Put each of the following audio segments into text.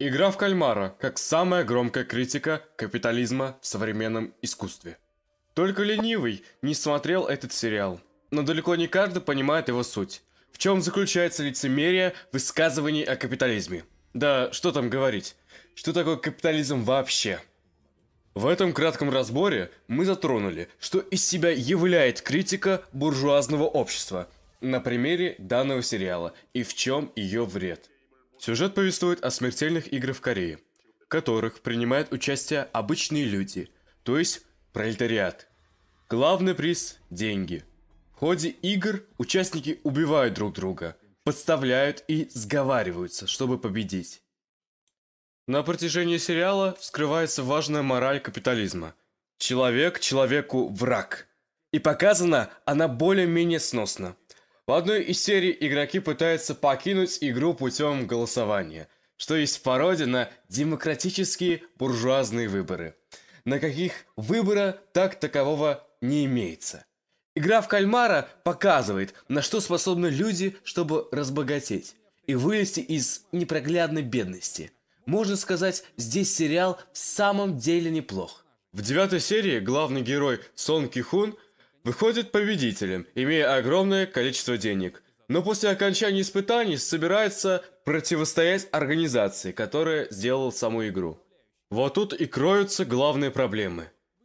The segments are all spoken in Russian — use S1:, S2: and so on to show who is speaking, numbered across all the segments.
S1: Игра в кальмара как самая громкая критика капитализма в современном искусстве. Только ленивый не смотрел этот сериал, но далеко не каждый понимает его суть. В чем заключается лицемерие высказываний о капитализме? Да, что там говорить? Что такое капитализм вообще? В этом кратком разборе мы затронули, что из себя являет критика буржуазного общества на примере данного сериала и в чем ее вред – Сюжет повествует о смертельных играх в Корее, в которых принимают участие обычные люди, то есть пролетариат. Главный приз – деньги. В ходе игр участники убивают друг друга, подставляют и сговариваются, чтобы победить. На протяжении сериала вскрывается важная мораль капитализма. Человек человеку враг. И показана она более-менее сносно. В одной из серий игроки пытаются покинуть игру путем голосования, что есть пародия на демократические буржуазные выборы, на каких выбора так такового не имеется. Игра в кальмара показывает, на что способны люди, чтобы разбогатеть и вылезти из непроглядной бедности. Можно сказать, здесь сериал в самом деле неплох. В девятой серии главный герой Сон Кихун – выходит победителем, имея огромное количество денег. Но после окончания испытаний собирается противостоять организации, которая сделала саму игру. Вот тут и кроются главные проблемы.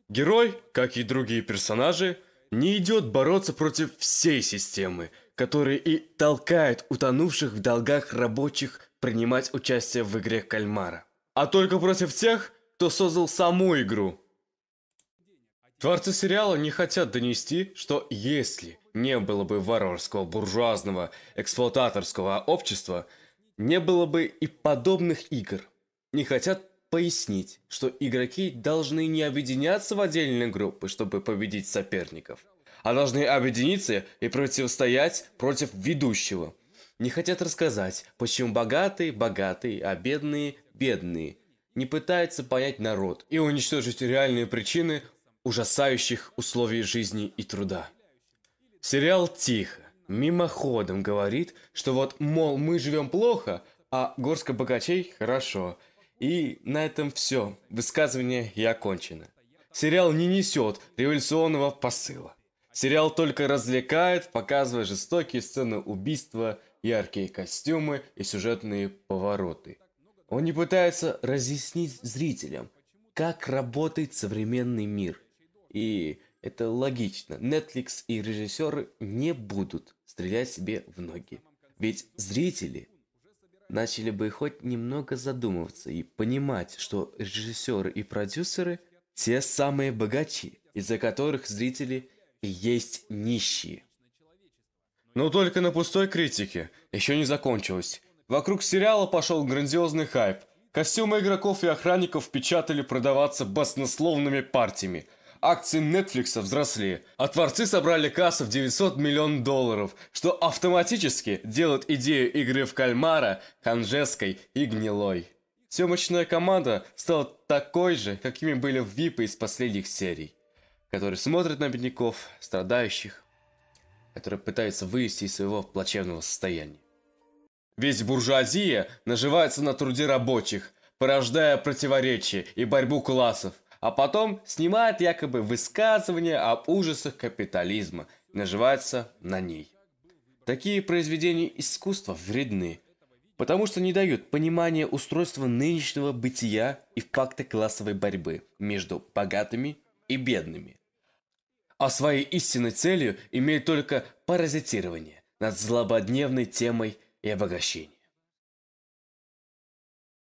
S1: Герой, как и другие персонажи, не идет бороться против всей системы, которая и толкает утонувших в долгах рабочих принимать участие в игре кальмара. А только против тех, кто создал саму игру – Творцы сериала не хотят донести, что если не было бы варварского, буржуазного, эксплуататорского общества, не было бы и подобных игр. Не хотят пояснить, что игроки должны не объединяться в отдельные группы, чтобы победить соперников, а должны объединиться и противостоять против ведущего. Не хотят рассказать, почему богатые – богатые, а бедные – бедные. Не пытаются понять народ и уничтожить реальные причины ужасающих условий жизни и труда. Сериал тихо, мимоходом говорит, что вот, мол, мы живем плохо, а горстка богачей хорошо. И на этом все, высказывание и окончено. Сериал не несет революционного посыла. Сериал только развлекает, показывая жестокие сцены убийства, яркие костюмы и сюжетные повороты. Он не пытается разъяснить зрителям, как работает современный мир, и это логично. Netflix и режиссеры не будут стрелять себе в ноги. Ведь зрители начали бы хоть немного задумываться и понимать, что режиссеры и продюсеры – те самые богачи, из-за которых зрители и есть нищие. Но только на пустой критике. Еще не закончилось. Вокруг сериала пошел грандиозный хайп. Костюмы игроков и охранников печатали продаваться баснословными партиями – акции Netflix взросли, а творцы собрали кассу в 900 миллионов долларов, что автоматически делает идею игры в кальмара ханжеской и гнилой. Съемочная команда стала такой же, какими были випы из последних серий, которые смотрят на бедняков, страдающих, которые пытаются вывести из своего плачевного состояния. Весь буржуазия наживается на труде рабочих, порождая противоречия и борьбу классов, а потом снимает якобы высказывания об ужасах капитализма, наживается на ней. Такие произведения искусства вредны, потому что не дают понимания устройства нынешнего бытия и факта классовой борьбы между богатыми и бедными. А своей истинной целью имеют только паразитирование над злободневной темой и обогащением.